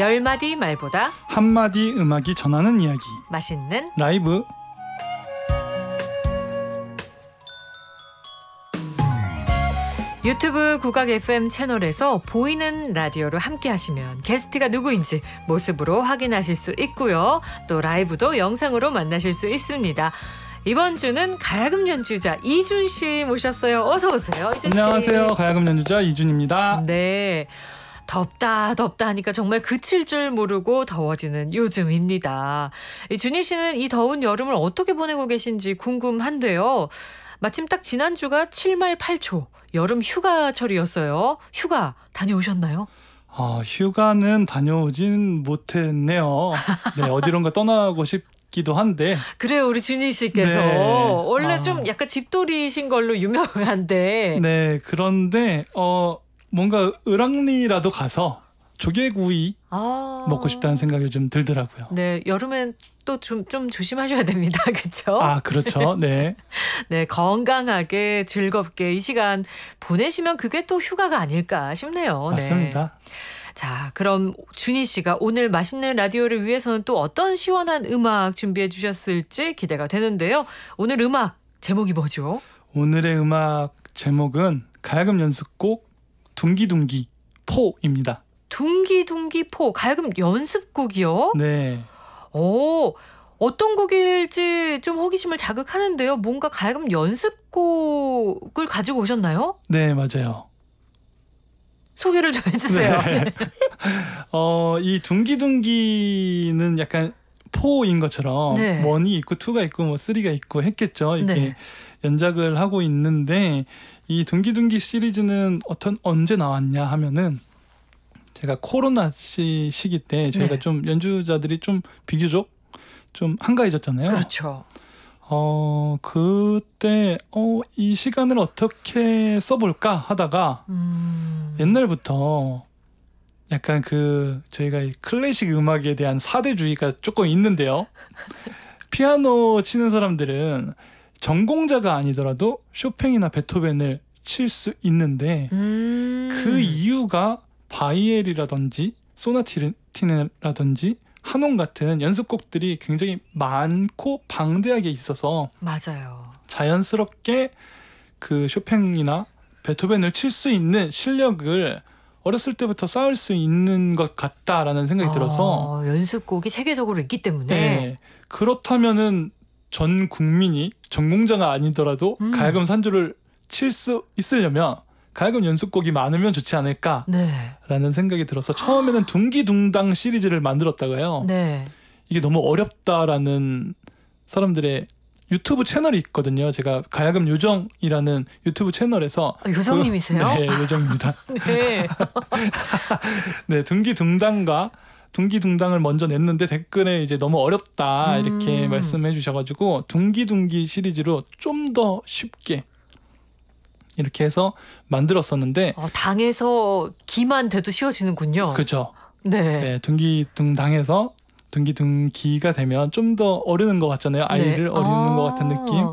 열 마디 말보다 한 마디 음악이 전하는 이야기. 맛있는 라이브. 유튜브 국악 FM 채널에서 보이는 라디오로 함께 하시면 게스트가 누구인지 모습으로 확인하실 수 있고요. 또 라이브도 영상으로 만나실 수 있습니다. 이번 주는 가야금 연주자 이준 씨 모셨어요. 어서 오세요. 이준 씨. 안녕하세요. 가야금 연주자 이준입니다. 네. 덥다 덥다 하니까 정말 그칠 줄 모르고 더워지는 요즘입니다. 준희 씨는 이 더운 여름을 어떻게 보내고 계신지 궁금한데요. 마침 딱 지난주가 7말 8초 여름 휴가철이었어요. 휴가 다녀오셨나요? 어, 휴가는 다녀오진 못했네요. 네, 어디론가 떠나고 싶 기도 한데 그래요 우리 준희 씨께서 네. 원래 아. 좀 약간 집돌이신 걸로 유명한데 네 그런데 어 뭔가 을왕리라도 가서 조개구이 아~ 먹고 싶다는 생각이 좀 들더라고요. 네, 여름엔 또 좀 좀 조심하셔야 됩니다. 그렇죠? 아, 그렇죠. 네. 네, 건강하게 즐겁게 이 시간 보내시면 그게 또 휴가가 아닐까 싶네요. 네. 맞습니다. 네. 자, 그럼 준희 씨가 오늘 맛있는 라디오를 위해서는 또 어떤 시원한 음악 준비해 주셨을지 기대가 되는데요. 오늘 음악 제목이 뭐죠? 오늘의 음악 제목은 가야금 연습곡 둥기둥기 포입니다. 둥기둥기 포 가야금 연습곡이요? 네. 오 어떤 곡일지 좀 호기심을 자극하는데요. 뭔가 가야금 연습곡을 가지고 오셨나요? 네 맞아요. 소개를 좀 해주세요. 네. 어, 이 둥기둥기는 약간 포인 것처럼 네. 원이 있고 투가 있고 뭐 쓰리가 있고 했겠죠. 이렇게 네. 연작을 하고 있는데 이 둥기둥기 시리즈는 어떤 언제 나왔냐 하면은 제가 코로나 시, 시기 때 네. 저희가 네. 좀 연주자들이 좀 비교적 좀 한가해졌잖아요. 그렇죠. 어 그때 어 이 시간을 어떻게 써볼까 하다가 음... 옛날부터 약간 그 저희가 이 클래식 음악에 대한 사대주의가 조금 있는데요. 피아노 치는 사람들은 전공자가 아니더라도 쇼팽이나 베토벤을 칠 수 있는데 음. 그 이유가 바이엘이라든지 소나티라든지 네 한홍 같은 연습곡들이 굉장히 많고 방대하게 있어서 맞아요. 자연스럽게 그 쇼팽이나 베토벤을 칠 수 있는 실력을 어렸을 때부터 쌓을 수 있는 것 같다라는 생각이 들어서 아, 연습곡이 체계적으로 있기 때문에 네, 그렇다면은 전 국민이 전공자가 아니더라도 음. 가야금 산조를 칠 수 있으려면 가야금 연습곡이 많으면 좋지 않을까라는 네. 생각이 들어서 처음에는 둥기둥당 시리즈를 만들었다고해요 네. 이게 너무 어렵다라는 사람들의 유튜브 채널이 있거든요. 제가 가야금 요정이라는 유튜브 채널에서 아, 요정님이세요? 그, 네, 요정입니다. 네. 네, 둥기둥당과 둥기둥당을 먼저 냈는데 댓글에 이제 너무 어렵다 이렇게 음. 말씀해 주셔가지고 둥기둥기 시리즈로 좀 더 쉽게 이렇게 해서 만들었었는데 어, 당에서 기만 돼도 쉬워지는군요. 그죠. 네. 네. 둥기둥 당에서 둥기둥기가 되면 좀 더 어르는 것 같잖아요. 네. 아이를 네. 어리는 아~ 것 같은 아. 느낌.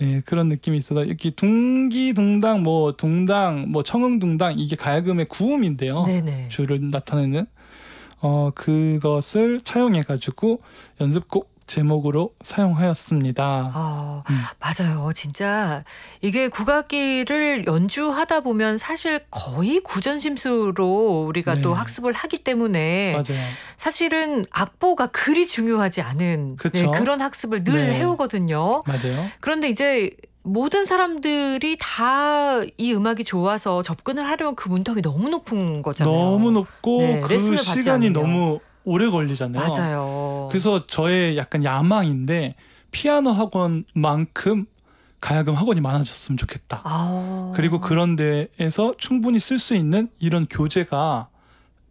예, 네, 그런 느낌이 있어서 이렇게 둥기둥당 뭐 둥당 뭐 청흥둥당 이게 가야금의 구음인데요. 네네. 줄을 나타내는 어, 그것을 차용해가지고 연습곡 제목으로 사용하였습니다. 아, 음. 맞아요. 진짜 이게 국악기를 연주하다 보면 사실 거의 구전심수로 우리가 네. 또 학습을 하기 때문에 맞아요. 사실은 악보가 그리 중요하지 않은 네, 그런 학습을 늘 네. 해오거든요. 맞아요. 그런데 이제 모든 사람들이 다 이 음악이 좋아서 접근을 하려면 그 문턱이 너무 높은 거잖아요. 너무 높고 네, 그 시간이 너무 오래 걸리잖아요. 맞아요. 그래서 저의 약간 야망인데 피아노 학원만큼 가야금 학원이 많아졌으면 좋겠다. 아... 그리고 그런 데에서 충분히 쓸 수 있는 이런 교재가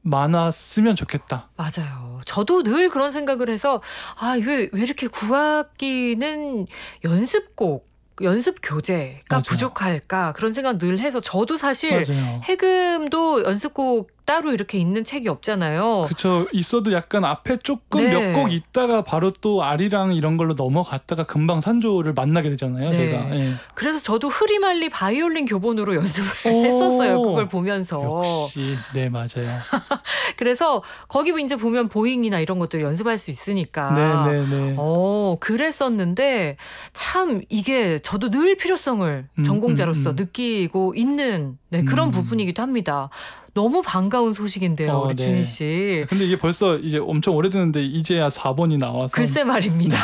많았으면 좋겠다. 맞아요. 저도 늘 그런 생각을 해서 아, 왜, 왜 이렇게 구악기는 연습곡 연습 교재가 맞아요. 부족할까 그런 생각 늘 해서 저도 사실 맞아요. 해금도 연습곡 따로 이렇게 있는 책이 없잖아요. 그렇죠. 있어도 약간 앞에 조금 네. 몇곡 있다가 바로 또 아리랑 이런 걸로 넘어갔다가 금방 산조를 만나게 되잖아요. 네. 제가. 네. 그래서 저도 흐리말리 바이올린 교본으로 연습을 했었어요. 그걸 보면서. 역시 네 맞아요. 그래서 거기 이제 보면 보잉이나 이런 것들 연습할 수 있으니까. 네네네. 네, 네. 어 그랬었는데 참 이게 저도 늘 필요성을 음, 전공자로서 음, 음, 음. 느끼고 있는 네, 그런 음. 부분이기도 합니다. 너무 반가운 소식인데요, 어, 우리 네. 준희 씨. 네, 근데 이게 벌써 이제 엄청 오래됐는데 이제야 4번이 나와서 글쎄 말입니다.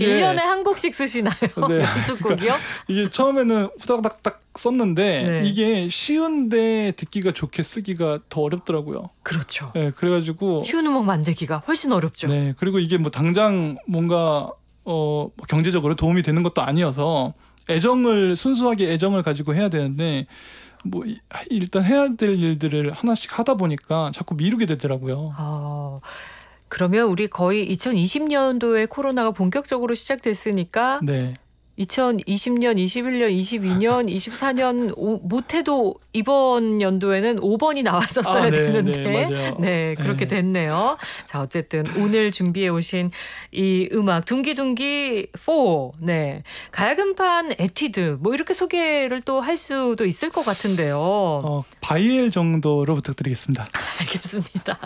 예. 1년에 한 곡씩 쓰시나요? 네. 연습곡이요? 그러니까 이게 처음에는 후닥닥닥 썼는데 네. 이게 쉬운데 듣기가 좋게 쓰기가 더 어렵더라고요. 그렇죠. 네, 그래가지고 쉬운 음악 만들기가 훨씬 어렵죠. 네, 그리고 이게 뭐 당장 뭔가 어, 경제적으로 도움이 되는 것도 아니어서 애정을 순수하게 애정을 가지고 해야 되는데 뭐 일단 해야 될 일들을 하나씩 하다 보니까 자꾸 미루게 되더라고요. 어, 그러면 우리 거의 2020년도에 코로나가 본격적으로 시작됐으니까 네. 2020년, 21년, 22년, 24년 오, 못해도 이번 연도에는 5번이 나왔었어야 아, 네, 됐는데 네, 네, 네 그렇게 네. 됐네요. 자 어쨌든 오늘 준비해 오신 이 음악 둥기둥기 4, 네 가야금판 에티드 뭐 이렇게 소개를 또 할 수도 있을 것 같은데요. 어, 바이엘 정도로 부탁드리겠습니다. 알겠습니다.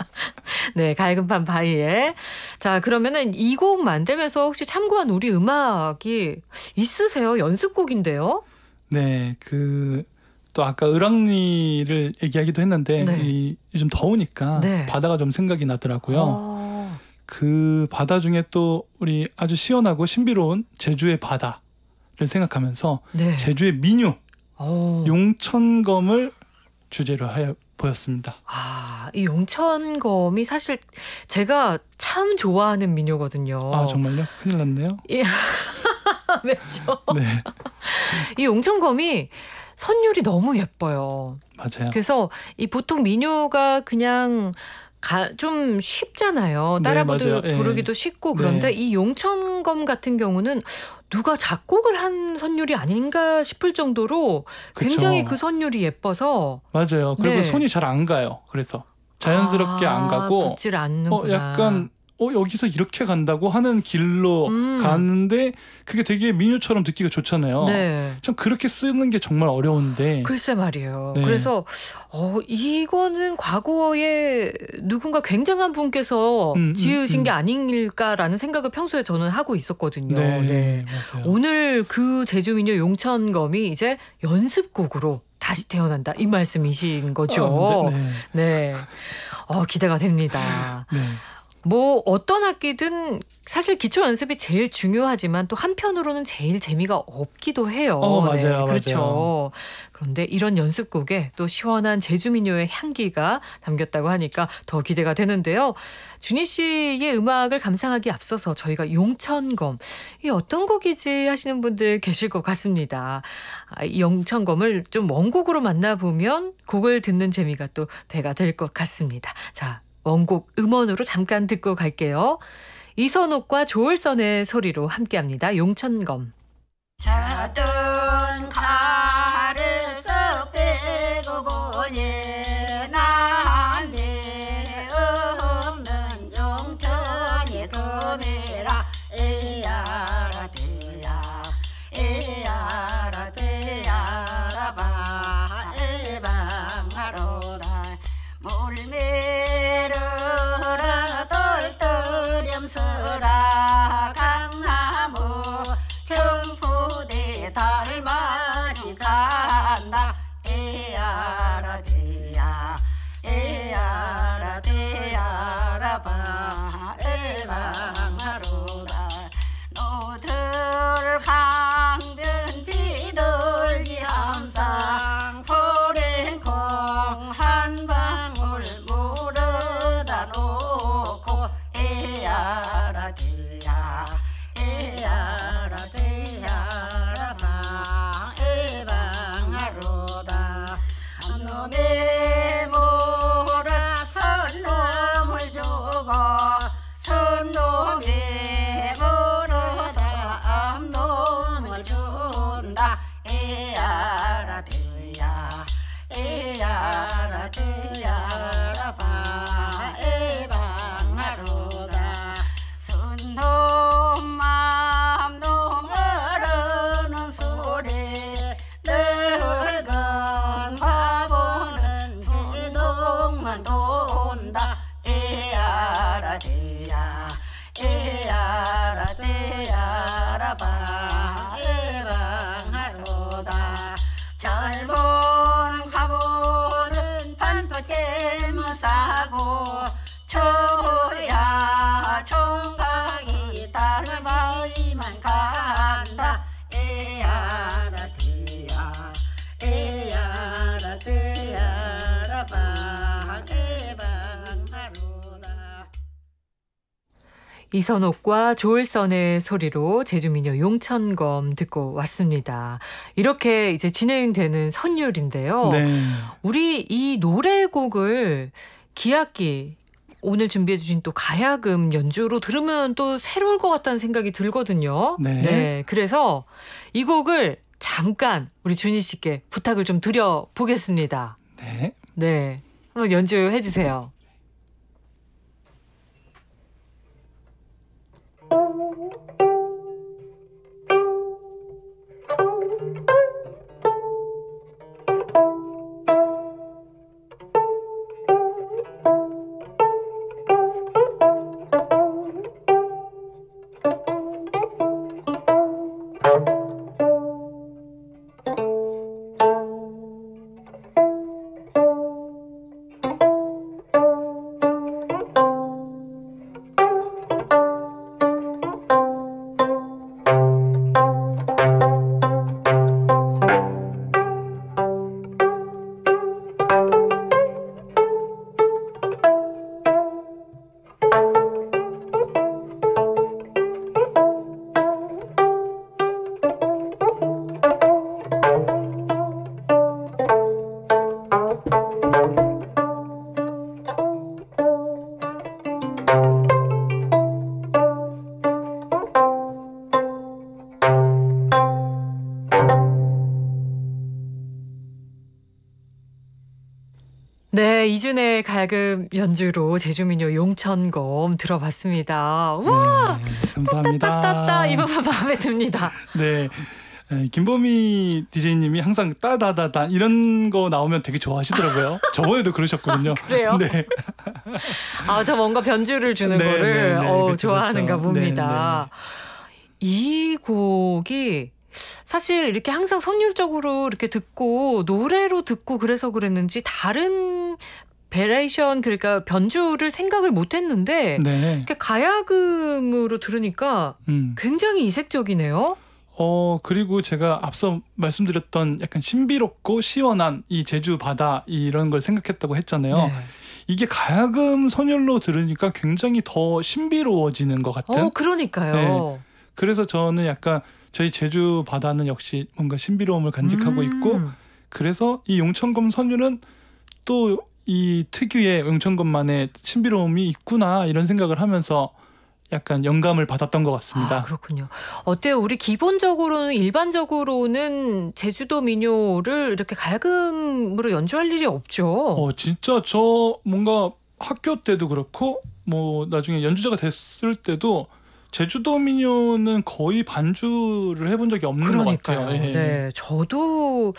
네 가야금판 바이엘. 자 그러면은 이 곡 만들면서 혹시 참고한 우리 음악이 있으세요? 연습곡인데요? 네, 그 또 아까 을왕리를 얘기하기도 했는데 네. 이, 요즘 더우니까 네. 바다가 좀 생각이 나더라고요. 아. 그 바다 중에 또 우리 아주 시원하고 신비로운 제주의 바다를 생각하면서 네. 제주의 민요 어. 용천검을 주제로 하여 보였습니다. 아, 이 용천검이 사실 제가 참 좋아하는 민요거든요. 아, 정말요? 큰일 났네요. 예. 죠 네. 이 용천검이 선율이 너무 예뻐요. 맞아요. 그래서 이 보통 민요가 그냥 가, 좀 쉽잖아요. 따라 네, 예. 부르기도 쉽고 그런데 네. 이 용천검 같은 경우는 누가 작곡을 한 선율이 아닌가 싶을 정도로 굉장히 그 선율이 예뻐서 맞아요. 그리고 네. 손이 잘 안 가요. 그래서 자연스럽게 아, 안 가고 어, 약간 어 여기서 이렇게 간다고 하는 길로 음. 가는데 그게 되게 민요처럼 듣기가 좋잖아요. 네. 전 그렇게 쓰는 게 정말 어려운데. 글쎄 말이에요. 네. 그래서 어 이거는 과거에 누군가 굉장한 분께서 음, 음 지으신 음, 게 아닐까라는 생각을 평소에 저는 하고 있었거든요. 네. 네. 오늘 그 제주 민요 용천검이 이제 연습곡으로 다시 태어난다 이 말씀이신 거죠. 어, 네. 네. 네. 어, 기대가 됩니다. 네. 뭐 어떤 악기든 사실 기초 연습이 제일 중요하지만 또 한편으로는 제일 재미가 없기도 해요. 어, 맞아요, 네, 그렇죠. 맞아요. 그런데 이런 연습곡에 또 시원한 제주민요의 향기가 담겼다고 하니까 더 기대가 되는데요. 준희 씨의 음악을 감상하기 앞서서 저희가 용천검 이 어떤 곡이지 하시는 분들 계실 것 같습니다. 아, 이 용천검을 좀 원곡으로 만나보면 곡을 듣는 재미가 또 배가 될 것 같습니다. 자, 원곡 음원으로 잠깐 듣고 갈게요. 이선옥과 조을선의 소리로 함께합니다. 용천검. 자던 가. ね 이선옥과 조일선의 소리로 제주민녀 용천검 듣고 왔습니다. 이렇게 이제 진행되는 선율인데요. 네. 우리 이 노래곡을 기악기 오늘 준비해 주신 또 가야금 연주로 들으면 또 새로울 것 같다는 생각이 들거든요. 네. 네 그래서 이 곡을 잠깐 우리 준희 씨께 부탁을 좀 드려 보겠습니다. 네. 네. 한번 연주해 주세요. Thank you. 연주로 제주민요 용천곰 들어봤습니다. 와, 네, 감사합니다. 따따따따 이 부분 마음에 듭니다. 네. 김보미 디제이님이 항상 따다다다 이런 거 나오면 되게 좋아하시더라고요. 저번에도 그러셨거든요. 아, 그래요? 네. 아, 저 뭔가 변주를 주는 네, 거를 네, 네, 어, 그쵸, 좋아하는가 그쵸. 네, 봅니다. 네. 이 곡이 사실 이렇게 항상 선율적으로 이렇게 듣고 노래로 듣고 그래서 그랬는지 다른 베레이션 그러니까 변주를 생각을 못했는데 네. 가야금으로 들으니까 음. 굉장히 이색적이네요. 어 그리고 제가 앞서 말씀드렸던 약간 신비롭고 시원한 이 제주 바다 이런 걸 생각했다고 했잖아요. 네. 이게 가야금 선율로 들으니까 굉장히 더 신비로워지는 것 같은. 어 그러니까요. 네. 그래서 저는 약간 저희 제주 바다는 역시 뭔가 신비로움을 간직하고 음. 있고 그래서 이용천금 선율은 또이 특유의 응천건만의 신비로움이 있구나 이런 생각을 하면서 약간 영감을 받았던 것 같습니다. 아, 그렇군요. 어때요? 우리 기본적으로는 일반적으로는 제주도 민요를 이렇게 가야금으로 연주할 일이 없죠. 어, 진짜 저 뭔가 학교 때도 그렇고 뭐 나중에 연주자가 됐을 때도 제주도 민요는 거의 반주를 해본 적이 없는 그러니까요. 것 같아요. 예. 네, 저도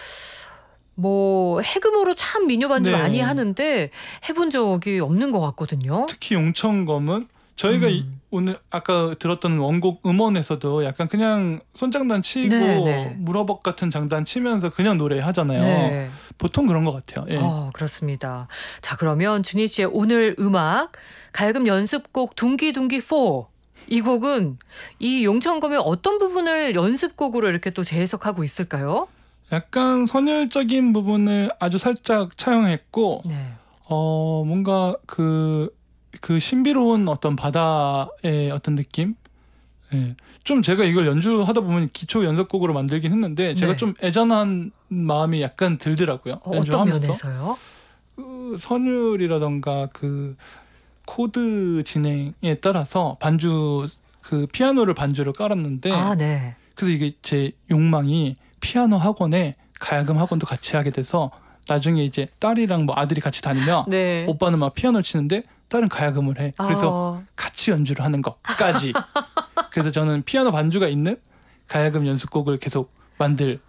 뭐 해금으로 참 미녀 반주 네. 많이 하는데 해본 적이 없는 것 같거든요. 특히 용천검은 저희가 음. 오늘 아까 들었던 원곡 음원에서도 약간 그냥 손장단 치고 네, 네. 물어벅 같은 장단 치면서 그냥 노래 하잖아요. 네. 보통 그런 것 같아요. 예. 어, 그렇습니다. 자 그러면 준희 씨의 오늘 음악 가야금 연습곡 둥기둥기 4. 이 곡은 이 용천검의 어떤 부분을 연습곡으로 이렇게 또 재해석하고 있을까요? 약간 선율적인 부분을 아주 살짝 차용했고 네. 어 뭔가 그그 그 신비로운 어떤 바다의 어떤 느낌 예. 좀 제가 이걸 연주하다 보면 기초 연습곡으로 만들긴 했는데 제가 네. 좀 애잔한 마음이 약간 들더라고요. 어, 연주하면서. 어떤 그 선율이라던가 그 코드 진행에 따라서 반주 그 피아노를 반주로 깔았는데 아, 네. 그래서 이게 제 욕망이 피아노 학원에 가야금 학원도 같이 하게 돼서 나중에 이제 딸이랑 뭐 아들이 같이 다니면 네. 오빠는 막 피아노를 치는데 딸은 가야금을 해. 그래서 어. 같이 연주를 하는 것까지. 그래서 저는 피아노 반주가 있는 가야금 연습곡을 계속 만들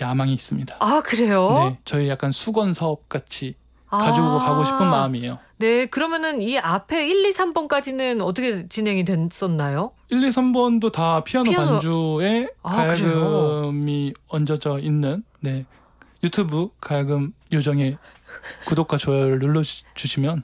야망이 있습니다. 아 그래요? 네, 저희 약간 수건 사업 같이 가지고 아~ 가고 싶은 마음이에요. 네, 그러면은 이 앞에 1, 2, 3번까지는 어떻게 진행이 됐었나요? 1, 2, 3번도 다 피아노, 피아노... 반주에 아, 가야금이 얹어져 있는 네 유튜브 가야금 요정의 구독과 좋아요를 눌러주시면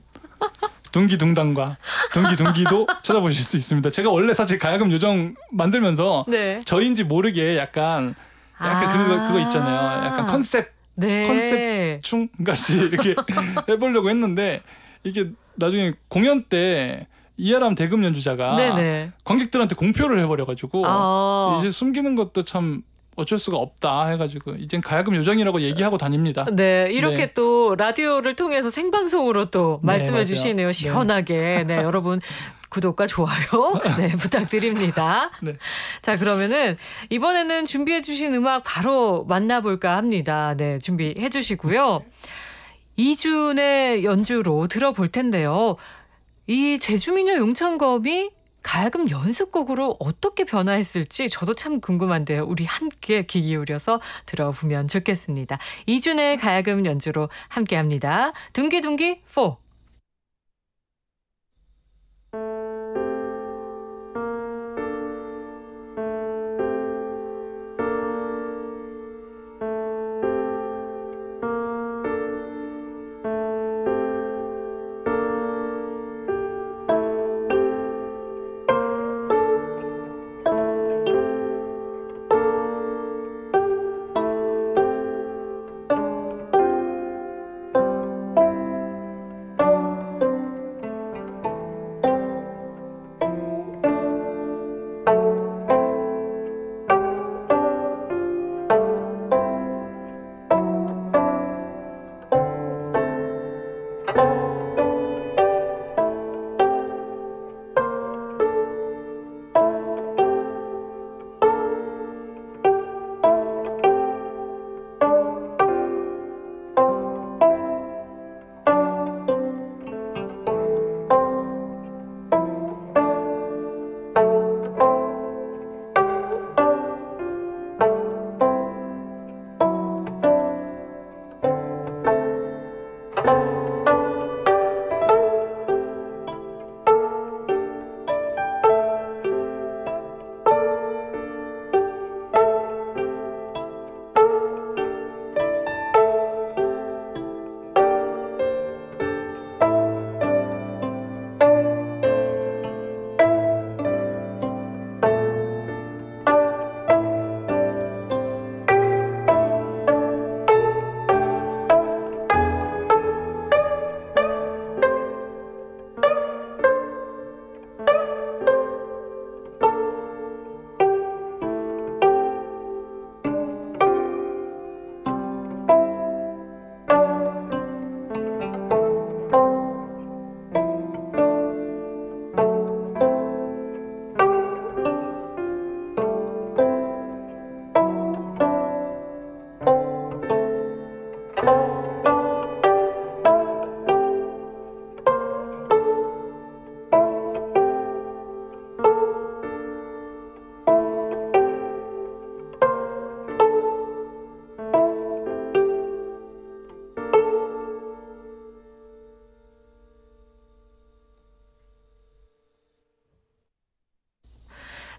둥기둥당과 둥기둥기도 찾아보실 수 있습니다. 제가 원래 사실 가야금 요정 만들면서 네. 저인지 모르게 약간 약간 아~ 그거, 그거 있잖아요. 약간 컨셉 네. 컨셉 충 같이 이렇게 해보려고 했는데 이게 나중에 공연 때 이하람 대금 연주자가 네네. 네. 관객들한테 공표를 해버려가지고 아~ 이제 숨기는 것도 참 어쩔 수가 없다 해가지고 이젠 가야금 요정이라고 얘기하고 다닙니다. 네, 이렇게 네. 또 라디오를 통해서 생방송으로 또 네, 말씀해 네, 주시네요. 시원하게. 네. 네, 여러분 구독과 좋아요 네, 부탁드립니다. 네. 자, 그러면은 이번에는 준비해 주신 음악 바로 만나볼까 합니다. 네, 준비해 주시고요. 이준의 연주로 들어볼 텐데요. 이 제주미녀 용창검이 가야금 연습곡으로 어떻게 변화했을지 저도 참 궁금한데요. 우리 함께 귀 기울여서 들어보면 좋겠습니다. 이준의 가야금 연주로 함께합니다. 둥기둥기 4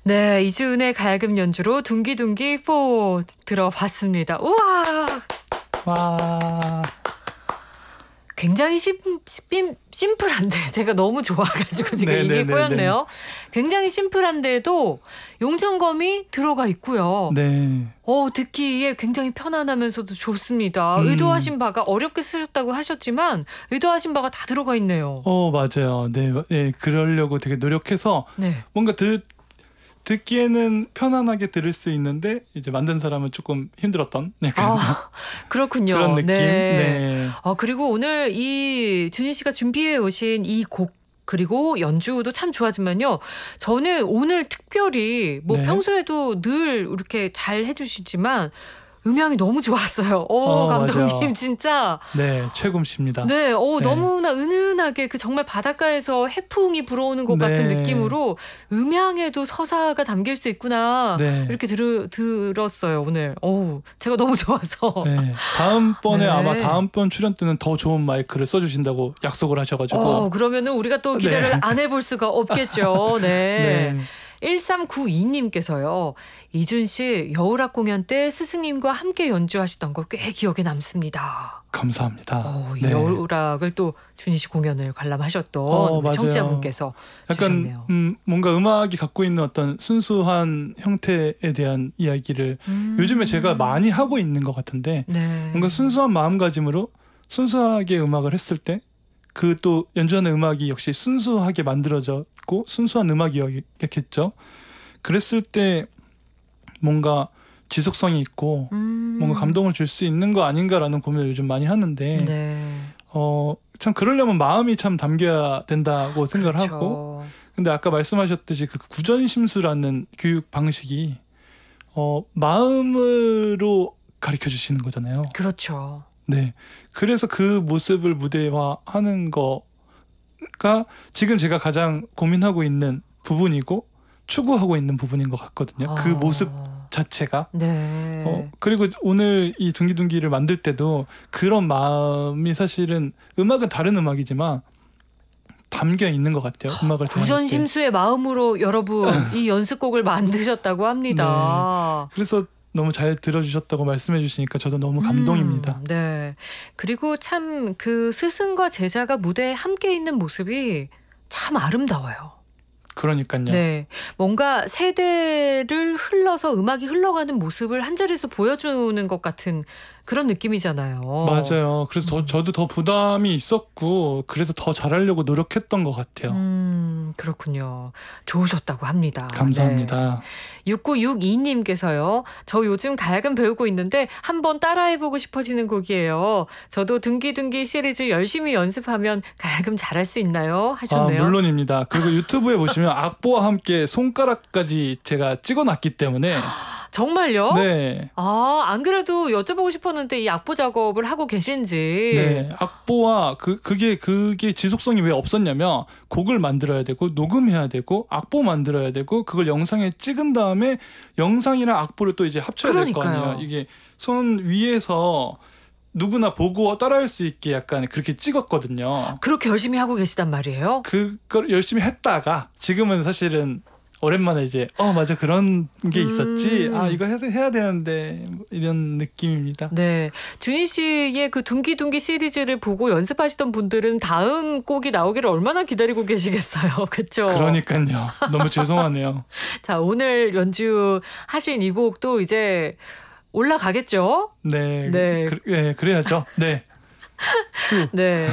네, 이주은의 가야금 연주로 둥기둥기 4 들어봤습니다. 우와! 와. 굉장히 심, 심, 심플한데 제가 너무 좋아가지고 지금 네네네네. 이게 네, 네, 꼬였네요. 네. 굉장히 심플한데도 용천검이 들어가 있고요. 네. 어 듣기에 굉장히 편안하면서도 좋습니다. 음. 의도하신 바가 어렵게 쓰셨다고 하셨지만 의도하신 바가 다 들어가 있네요. 어 맞아요. 네, 네 그러려고 되게 노력해서 네. 뭔가 듣 듣기에는 편안하게 들을 수 있는데 이제 만든 사람은 조금 힘들었던 약간 네, 아, 그렇군요. 그런 느낌. 네. 네. 아, 그리고 오늘 이 준희 씨가 준비해 오신 이 곡 그리고 연주도 참 좋아지만요. 저는 오늘 특별히 뭐 네. 평소에도 늘 이렇게 잘 해주시지만 음향이 너무 좋았어요. 오, 어, 감독님 맞아요. 진짜. 네, 최금씨입니다. 네, 어 네. 너무나 은은하게 그 정말 바닷가에서 해풍이 불어오는 것 네. 같은 느낌으로 음향에도 서사가 담길 수 있구나 네. 이렇게 들, 들었어요 오늘. 오, 제가 너무 좋아서. 네, 다음번에 네. 아마 다음번 출연 때는 더 좋은 마이크를 써주신다고 약속을 하셔가지고. 어, 그러면은 우리가 또 기대를 네. 안 해볼 수가 없겠죠. 네. 네. 1392님께서요. 이준 씨 여우락 공연 때 스승님과 함께 연주하시던 거 꽤 기억에 남습니다. 감사합니다. 어, 네. 여우락을 또 준희 씨 공연을 관람하셨던 어, 청취자분께서 약간 주셨네요. 음, 뭔가 음악이 갖고 있는 어떤 순수한 형태에 대한 이야기를 음. 요즘에 제가 많이 하고 있는 것 같은데 네. 뭔가 순수한 마음가짐으로 순수하게 음악을 했을 때 그또 연주하는 음악이 역시 순수하게 만들어졌고 순수한 음악이었겠죠. 그랬을 때 뭔가 지속성이 있고 음. 뭔가 감동을 줄 수 있는 거 아닌가라는 고민을 요즘 많이 하는데 네. 어참 그러려면 마음이 참 담겨야 된다고 생각을 그렇죠. 하고 근데 아까 말씀하셨듯이 그 구전심수라는 교육 방식이 어 마음으로 가르쳐 주시는 거잖아요. 그렇죠. 네. 그래서 그 모습을 무대화하는 거가 지금 제가 가장 고민하고 있는 부분이고 추구하고 있는 부분인 것 같거든요. 그 아. 그 모습 자체가. 네. 어, 그리고 오늘 이 둥기둥기를 만들 때도 그런 마음이 사실은 음악은 다른 음악이지만 담겨 있는 것 같아요. 음악을 구전심수의 마음으로 여러분 이 연습곡을 만드셨다고 합니다. 네. 그래서 너무 잘 들어주셨다고 말씀해 주시니까 저도 너무 음, 감동입니다. 음, 네. 그리고 참 그 스승과 제자가 무대에 함께 있는 모습이 참 아름다워요. 그러니까요. 네. 뭔가 세대를 흘러서 음악이 흘러가는 모습을 한 자리에서 보여주는 것 같은 그런 느낌이잖아요. 맞아요. 그래서 음. 더, 저도 더 부담이 있었고 그래서 더 잘하려고 노력했던 것 같아요. 음, 그렇군요. 좋으셨다고 합니다. 감사합니다. 네. 6962님께서요. 저 요즘 가야금 배우고 있는데 한번 따라해보고 싶어지는 곡이에요. 저도 등기등기 시리즈 열심히 연습하면 가야금 잘할 수 있나요? 아, 하셨네요. 아, 물론입니다. 그리고 유튜브에 보시면 악보와 함께 손가락까지 제가 찍어놨기 때문에 정말요? 네. 아, 안 그래도 여쭤보고 싶었는데 이 악보 작업을 하고 계신지. 네. 악보와 그 그게 그게 지속성이 왜 없었냐면 곡을 만들어야 되고 녹음해야 되고 악보 만들어야 되고 그걸 영상에 찍은 다음에 영상이랑 악보를 또 이제 합쳐야 될 거 아니에요. 이게 손 위에서 누구나 보고 따라할 수 있게 약간 그렇게 찍었거든요. 그렇게 열심히 하고 계시단 말이에요? 그걸 열심히 했다가 지금은 사실은 오랜만에 이제 어 맞아 그런 게 음. 있었지 음. 아 이거 해서 해야 되는데 이런 느낌입니다. 네 주인 씨의 그 둥기둥기 시리즈를 보고 연습하시던 분들은 다음 곡이 나오기를 얼마나 기다리고 계시겠어요, 그렇죠? 그러니까요. 너무 죄송하네요. 자 오늘 연주하신 이 곡도 이제 올라가겠죠? 네, 네, 그, 네 그래야죠. 네. 음. 네.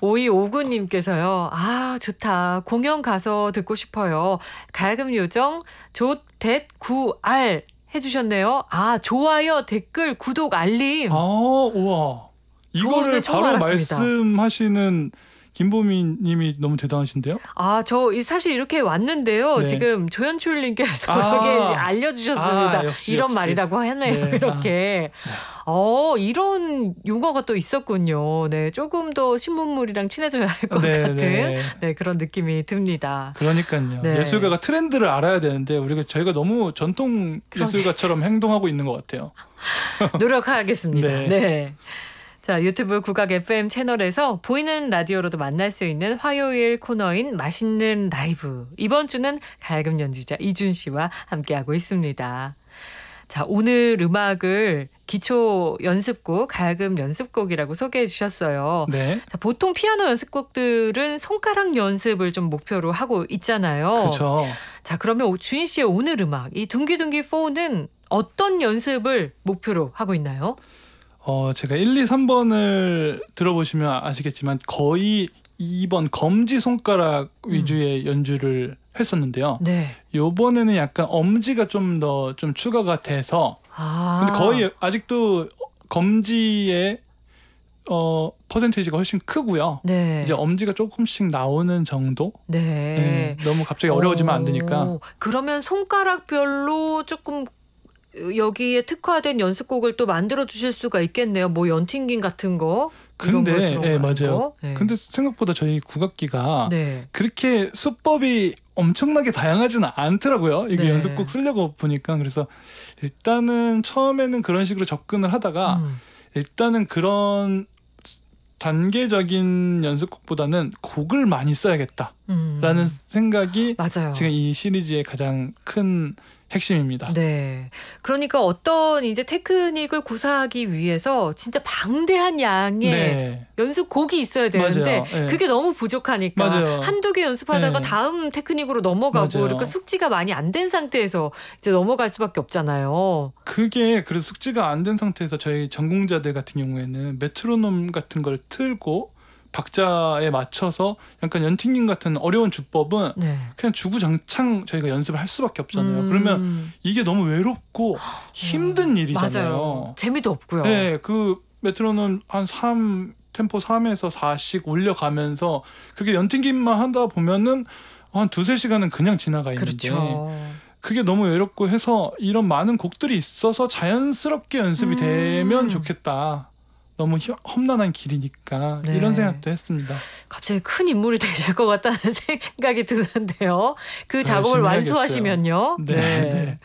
5259님께서요. 아, 좋다. 공연 가서 듣고 싶어요. 가야금 요정 조댓구알 해주셨네요. 아, 좋아요, 댓글, 구독, 알림. 아, 우와. 이거를 바로 알았습니다. 말씀하시는 김보민 님이 너무 대단하신데요? 아, 저 사실 이렇게 왔는데요. 네. 지금 조현출 님께서 아~ 알려 주셨습니다. 아, 이런 역시. 말이라고 하네요. 네. 이렇게. 아. 네. 어, 이런 용어가 또 있었군요. 네, 조금 더 신문물이랑 친해져야 할것 네, 네. 같은 네, 그런 느낌이 듭니다. 그러니까요. 예술가가 트렌드를 알아야 되는데 우리가 저희가 너무 전통 예술가처럼 행동하고 있는 것 같아요. 노력하겠습니다. 네. 자, 유튜브 국악 FM 채널에서 보이는 라디오로도 만날 수 있는 화요일 코너인 맛있는 라이브. 이번 주는 가야금 연주자 이준 씨와 함께하고 있습니다. 자, 오늘 음악을 기초 연습곡, 가야금 연습곡이라고 소개해 주셨어요. 네. 자, 보통 피아노 연습곡들은 손가락 연습을 좀 목표로 하고 있잖아요. 그렇죠. 자, 그러면 주인 씨의 오늘 음악, 이 둥기둥기 4는 어떤 연습을 목표로 하고 있나요? 어, 제가 1, 2, 3번을 들어보시면 아시겠지만 거의 2번 검지 손가락 위주의 음. 연주를 했었는데요. 네. 요번에는 약간 엄지가 좀 더좀 좀 추가가 돼서 아. 근데 거의 아직도 검지의 어 퍼센테이지가 훨씬 크고요. 네. 이제 엄지가 조금씩 나오는 정도. 네. 네. 너무 갑자기 어려워지면 오. 안 되니까. 그러면 손가락별로 조금 여기에 특화된 연습곡을 또 만들어 주실 수가 있겠네요. 뭐 연팅긴 같은 거. 근데 예, 맞아요. 네. 근데 생각보다 저희 국악기가 네. 그렇게 수법이 엄청나게 다양하지는 않더라고요. 이게 네. 연습곡 쓰려고 보니까 그래서 일단은 처음에는 그런 식으로 접근을 하다가 음. 일단은 그런 단계적인 연습곡보다는 곡을 많이 써야겠다라는 음. 생각이 맞아요. 지금 이 시리즈의 가장 큰 핵심입니다. 네. 그러니까 어떤 이제 테크닉을 구사하기 위해서 진짜 방대한 양의 네. 연습곡이 있어야 되는데 네. 그게 너무 부족하니까 맞아요. 한두 개 연습하다가 네. 다음 테크닉으로 넘어가고 맞아요. 그러니까 숙지가 많이 안 된 상태에서 이제 넘어갈 수밖에 없잖아요. 그게 그래서 숙지가 안 된 상태에서 저희 전공자들 같은 경우에는 메트로놈 같은 걸 틀고 박자에 맞춰서 약간 연팅님 같은 어려운 주법은 네. 그냥 주구장창 저희가 연습을 할 수밖에 없잖아요. 음. 그러면 이게 너무 외롭고 어. 힘든 음. 일이잖아요. 맞아요. 재미도 없고요. 네, 그 메트로는 한 3, 템포 3에서 4씩 올려가면서 그게 연팅기만 하다 보면은 한 두세 시간은 그냥 지나가 있는데 그렇죠. 그게 너무 외롭고 해서 이런 많은 곡들이 있어서 자연스럽게 연습이 음. 되면 좋겠다. 너무 험난한 길이니까 네. 이런 생각도 했습니다. 갑자기 큰 인물이 되실 것 같다는 생각이 드는데요. 그 네, 작업을 완수하시면요. 네, 네. 네.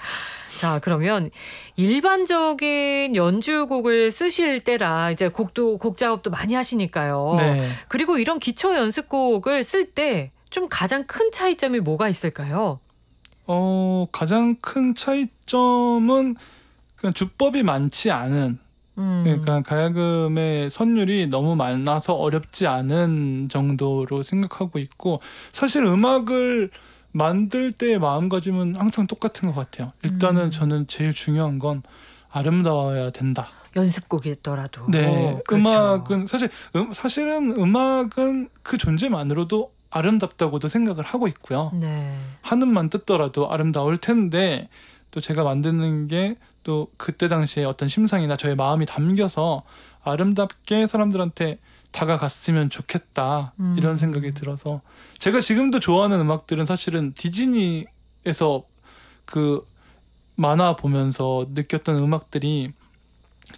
자, 그러면 일반적인 연주곡을 쓰실 때라 이제 곡도 곡 작업도 많이 하시니까요. 네. 그리고 이런 기초 연습곡을 쓸 때 좀 가장 큰 차이점이 뭐가 있을까요? 어, 가장 큰 차이점은 그냥 주법이 많지 않은 음. 그러니까 가야금의 선율이 너무 많아서 어렵지 않은 정도로 생각하고 있고 사실 음악을 만들 때의 마음가짐은 항상 똑같은 것 같아요. 일단은 음. 저는 제일 중요한 건 아름다워야 된다. 연습곡이더라도. 네, 오, 그렇죠. 음악은 사실 음, 사실은 음악은 그 존재만으로도 아름답다고도 생각을 하고 있고요. 네. 하늘만 뜻더라도 아름다울 텐데 또 제가 만드는 게 또 그때 당시에 어떤 심상이나 저의 마음이 담겨서 아름답게 사람들한테 다가갔으면 좋겠다 음. 이런 생각이 들어서 제가 지금도 좋아하는 음악들은 사실은 디즈니에서 그 만화 보면서 느꼈던 음악들이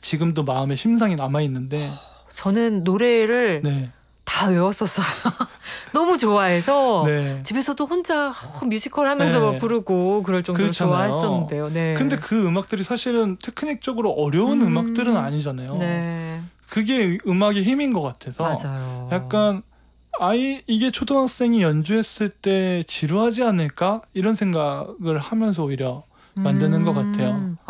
지금도 마음에 심상이 남아 있는데 저는 노래를 네. 다 외웠었어요. 너무 좋아해서 네. 집에서도 혼자 어, 뮤지컬 하면서 네. 부르고 그럴 정도로 그렇잖아요. 좋아했었는데요. 네. 근데 그 음악들이 사실은 테크닉적으로 어려운 음. 악들은 아니잖아요. 네. 그게 음악의 힘인 것 같아서 맞아요. 약간 아이 이게 초등학생이 연주했을 때 지루하지 않을까 이런 생각을 하면서 오히려 만드는 음. 것 같아요. 어.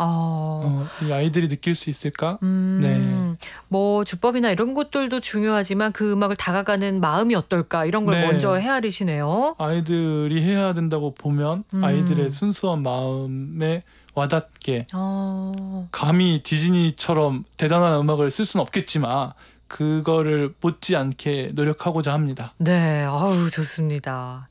어, 이 아이들이 느낄 수 있을까? 음. 네. 뭐 주법이나 이런 것들도 중요하지만 그 음악을 다가가는 마음이 어떨까 이런 걸 네. 먼저 헤아리시네요. 아이들이 해야 된다고 보면 음. 아이들의 순수한 마음에 와닿게 어. 감히 디즈니처럼 대단한 음악을 쓸 수는 없겠지만 그거를 못지않게 노력하고자 합니다. 네, 아우 좋습니다.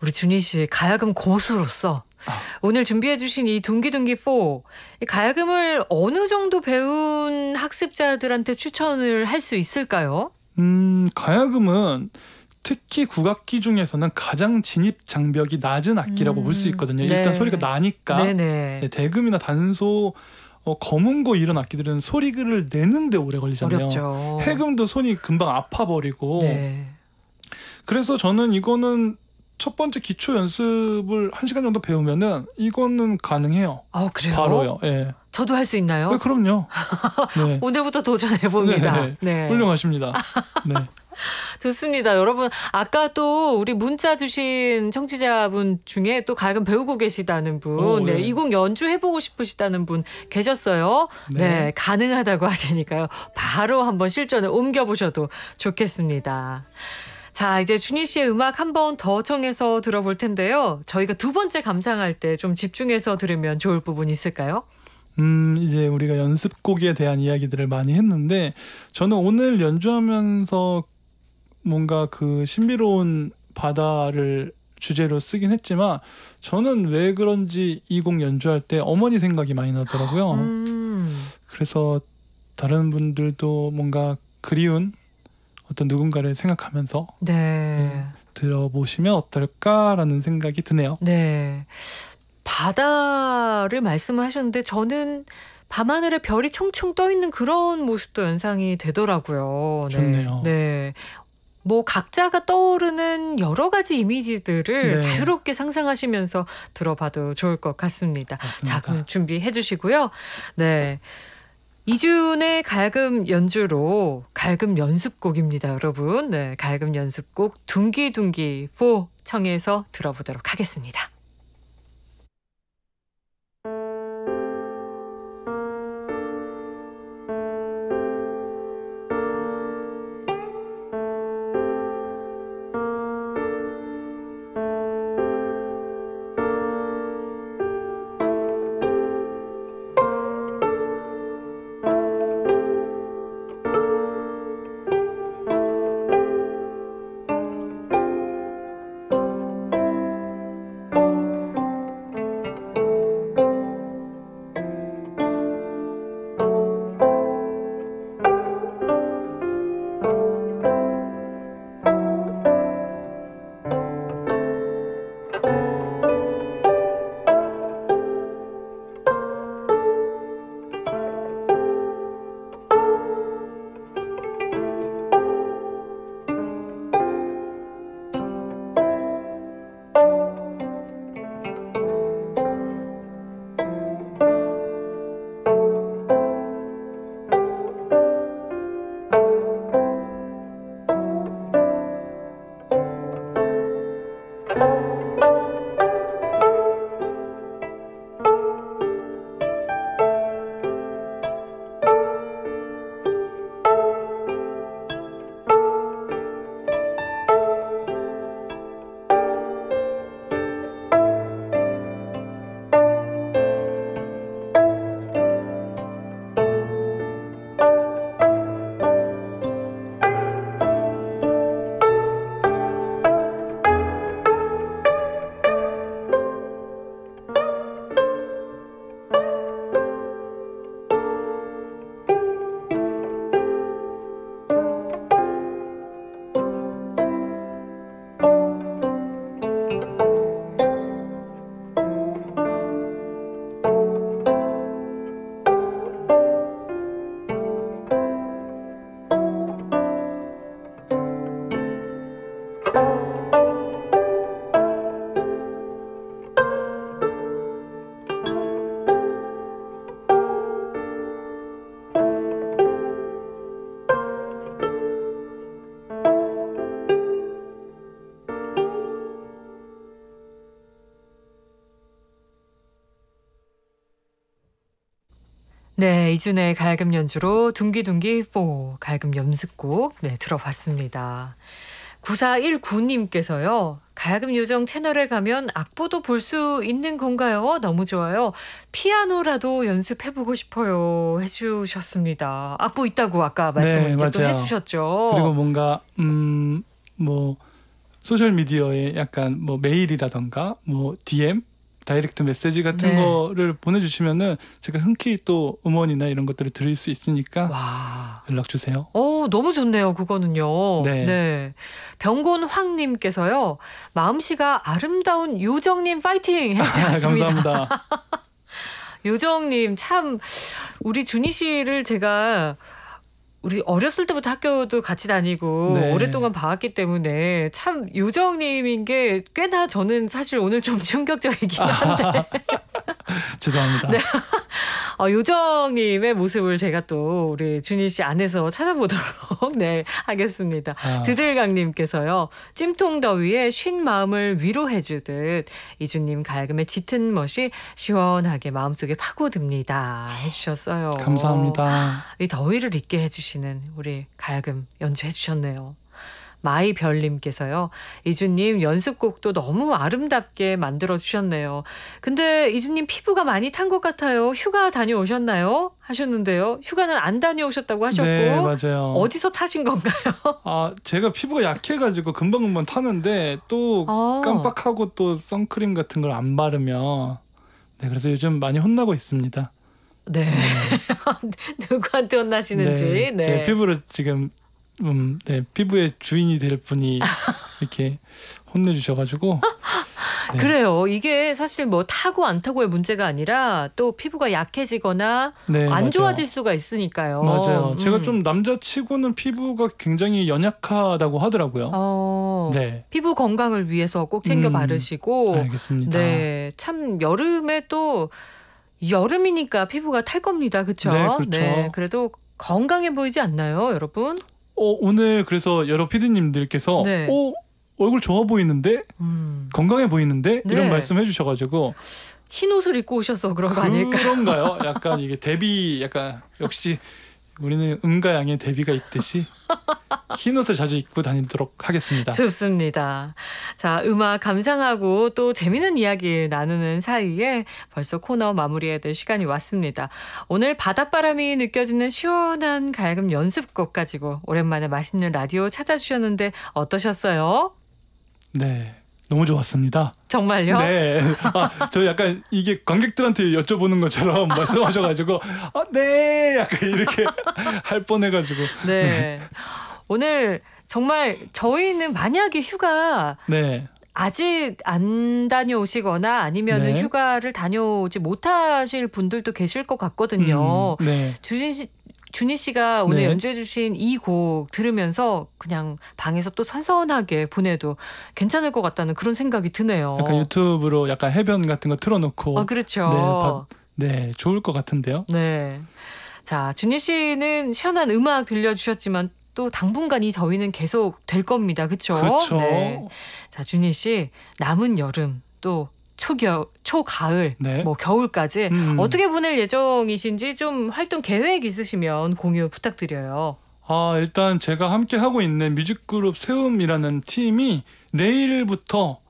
우리 준희 씨 가야금 고수로서 아. 오늘 준비해 주신 이 둥기둥기 4 가야금을 어느 정도 배운 학습자들한테 추천을 할 수 있을까요? 음, 가야금은 특히 국악기 중에서는 가장 진입 장벽이 낮은 악기라고 음, 볼수 있거든요. 네. 일단 소리가 나니까 네, 네. 네 대금이나 단소 어, 검은고 이런 악기들은 소리를 내는데 오래 걸리잖아요. 어렵죠. 해금도 손이 금방 아파버리고. 네. 그래서 저는 이거는 첫 번째 기초 연습을 한 시간 정도 배우면은 이거는 가능해요. 아 그래요? 바로요. 예. 저도 할 수 있나요? 네, 그럼요. 네. 오늘부터 도전해 봅니다. 네, 네. 네. 훌륭하십니다. 네. 좋습니다. 여러분, 아까 또 우리 문자 주신 청취자분 중에 또 가끔 배우고 계시다는 분, 오, 네. 네. 이곡 연주해보고 싶으시다는 분 계셨어요. 네. 네. 가능하다고 하시니까요. 바로 한번 실전에 옮겨보셔도 좋겠습니다. 자, 이제 준희 씨의 음악 한 번 더 청해서 들어볼 텐데요. 저희가 두 번째 감상할 때 좀 집중해서 들으면 좋을 부분 이 있을까요? 음, 이제 우리가 연습곡에 대한 이야기들을 많이 했는데 저는 오늘 연주하면서 뭔가 그 신비로운 바다를 주제로 쓰긴 했지만 저는 왜 그런지 이 곡 연주할 때 어머니 생각이 많이 나더라고요. 음. 그래서 다른 분들도 뭔가 그리운 어떤 누군가를 생각하면서 네. 네, 들어보시면 어떨까라는 생각이 드네요. 네. 바다를 말씀을 하셨는데 저는 밤하늘에 별이 총총 떠 있는 그런 모습도 연상이 되더라고요. 네. 좋네요. 네. 뭐 각자가 떠오르는 여러 가지 이미지들을 네. 자유롭게 상상하시면서 들어봐도 좋을 것 같습니다. 맞습니다. 자, 그럼 준비해 주시고요. 네. 이준의 갈금 연주로 갈금 연습곡입니다, 여러분. 네, 갈금 연습곡 둥기둥기 4 청해서 들어보도록 하겠습니다. 이준의 가야금 연주로 둥기둥기 4 가야금 연습곡 네, 들어봤습니다. 9419님께서요. 가야금 요정 채널에 가면 악보도 볼 수 있는 건가요? 너무 좋아요. 피아노라도 연습해보고 싶어요. 해주셨습니다. 악보 있다고 아까 네, 말씀을 네, 해주셨죠. 그리고 뭔가 음뭐 소셜 미디어에 약간 뭐 메일이라던가 뭐 DM 다이렉트 메시지 같은 네. 거를 보내주시면은 제가 흔쾌히 또 음원이나 이런 것들을 들을 수 있으니까 와. 연락 주세요. 오 너무 좋네요. 그거는요. 네. 네. 병곤 황님께서요 마음씨가 아름다운 요정님 파이팅 아, 해주셨습니다. 아, 감사합니다. 요정님 참 우리 준희 씨를 제가 우리 어렸을 때부터 학교도 같이 다니고 네. 오랫동안 봐왔기 때문에 참 요정님인 게 꽤나 저는 사실 오늘 좀 충격적이긴 한데 죄송합니다. 네. 어, 요정님의 모습을 제가 또 우리 준희 씨 안에서 찾아보도록 네 하겠습니다. 아. 드들강님께서요 찜통 더위에 쉰 마음을 위로해주듯 이준님 가야금의 짙은 멋이 시원하게 마음속에 파고듭니다 해주셨어요. 감사합니다. 이 더위를 잊게 해주시는 우리 가야금 연주해주셨네요. 마이별님께서요. 이주님 연습곡도 너무 아름답게 만들어 주셨네요. 근데 이주님 피부가 많이 탄 것 같아요. 휴가 다녀오셨나요? 하셨는데요. 휴가는 안 다녀오셨다고 하셨고 네, 맞아요. 어디서 타신 건가요? 아 제가 피부가 약해가지고 금방금방 타는데 또 아. 깜빡하고 또 선크림 같은 걸 안 바르면 네 그래서 요즘 많이 혼나고 있습니다. 네. 네. 누구한테 혼나시는지. 네. 네. 제 피부를 지금 음, 네, 피부의 주인이 될 분이 이렇게 혼내주셔가지고. 네. 그래요. 이게 사실 뭐 타고 안 타고의 문제가 아니라 또 피부가 약해지거나 네, 안맞아 좋아질 수가 있으니까요. 맞아요. 음. 제가 좀 남자치고는 피부가 굉장히 연약하다고 하더라고요. 어, 네. 피부 건강을 위해서 꼭 챙겨 음, 바르시고. 알겠습니다. 네. 참 여름에 또 여름이니까 피부가 탈 겁니다. 그쵸 네, 그렇죠. 네. 그래도 건강해 보이지 않나요, 여러분? 어, 오늘 그래서 여러 피디님들께서 네. 어, 얼굴 좋아 보이는데 음. 건강해 보이는데 네. 이런 말씀해 주셔가지고 흰 옷을 입고 오셔서 그런 거아닐까 그런가요? 약간 이게 데뷔 약간 역시 우리는 음과 양의 대비가 있듯이 흰 옷을 자주 입고 다니도록 하겠습니다. 좋습니다. 자, 음악 감상하고 또 재미있는 이야기 나누는 사이에 벌써 코너 마무리해야 될 시간이 왔습니다. 오늘 바닷바람이 느껴지는 시원한 가야금 연습곡 가지고 오랜만에 맛있는 라디오 찾아주셨는데 어떠셨어요? 네. 너무 좋았습니다. 정말요? 네. 아, 저 약간 이게 관객들한테 여쭤보는 것처럼 말씀하셔가지고 아, 네 약간 이렇게 할 뻔해가지고. 네. 네. 오늘 정말 저희는 만약에 휴가 네. 아직 안 다녀오시거나 아니면은 네. 휴가를 다녀오지 못하실 분들도 계실 것 같거든요. 음, 네. 주진 씨 준희 씨가 오늘 네. 연주해 주신 이 곡 들으면서 그냥 방에서 또 선선하게 보내도 괜찮을 것 같다는 그런 생각이 드네요. 약간 유튜브로 약간 해변 같은 거 틀어놓고. 아, 그렇죠. 네, 바, 네 좋을 것 같은데요. 네. 자, 준희 씨는 시원한 음악 들려주셨지만 또 당분간 이 더위는 계속 될 겁니다. 그렇죠? 그렇죠. 네. 자, 준희 씨 남은 여름 또 초겨 초가을 네. 뭐 겨울까지 음. 어떻게 보낼 예정이신지 좀 활동 계획 있으시면 공유 부탁드려요. 아 일단 제가 함께 하고 있는 뮤직그룹 세움이라는 팀이 내일부터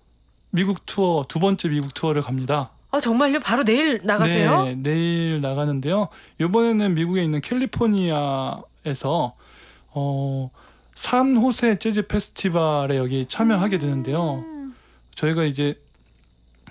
미국 투어 두 번째 미국 투어를 갑니다. 아 정말요? 바로 내일 나가세요? 네, 내일 나가는데요. 이번에는 미국에 있는 캘리포니아에서 어 산호세 재즈 페스티벌에 여기 참여하게 되는데요. 음. 저희가 이제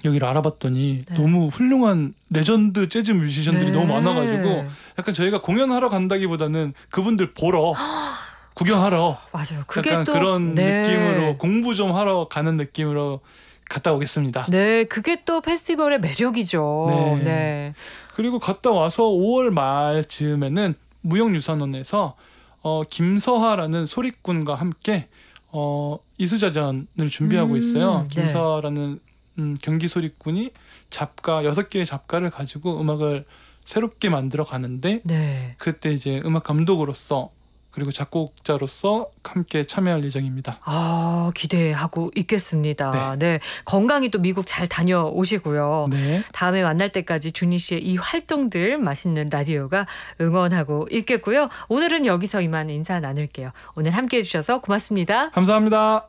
여기를 알아봤더니 네. 너무 훌륭한 레전드 재즈 뮤지션들이 네. 너무 많아가지고 약간 저희가 공연하러 간다기보다는 그분들 보러 구경하러 맞아요. 그게 약간 또, 그런 네. 느낌으로 공부 좀 하러 가는 느낌으로 갔다 오겠습니다. 네, 그게 또 페스티벌의 매력이죠. 네. 네. 그리고 갔다 와서 5월 말 즈음에는 무형유산원에서 어, 김서하라는 소리꾼과 함께 어, 이수자전을 준비하고 음, 있어요. 네. 김서하라는 음, 경기 소리꾼이 잡가 여섯 개의 잡가를 가지고 음악을 새롭게 만들어 가는데 네. 그때 이제 음악 감독으로서 그리고 작곡자로서 함께 참여할 예정입니다. 아 기대하고 있겠습니다. 네, 네 건강히 또 미국 잘 다녀오시고요. 네. 다음에 만날 때까지 준희 씨의 이 활동들 맛있는 라디오가 응원하고 있겠고요. 오늘은 여기서 이만 인사 나눌게요. 오늘 함께해 주셔서 고맙습니다. 감사합니다.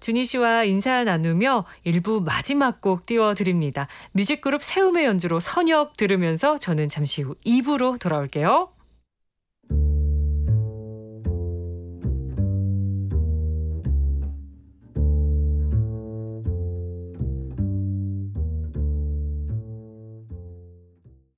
준희 씨와 인사 나누며 일부 마지막 곡 띄워드립니다. 뮤직그룹 세움의 연주로 선역 들으면서 저는 잠시 후 2부로 돌아올게요.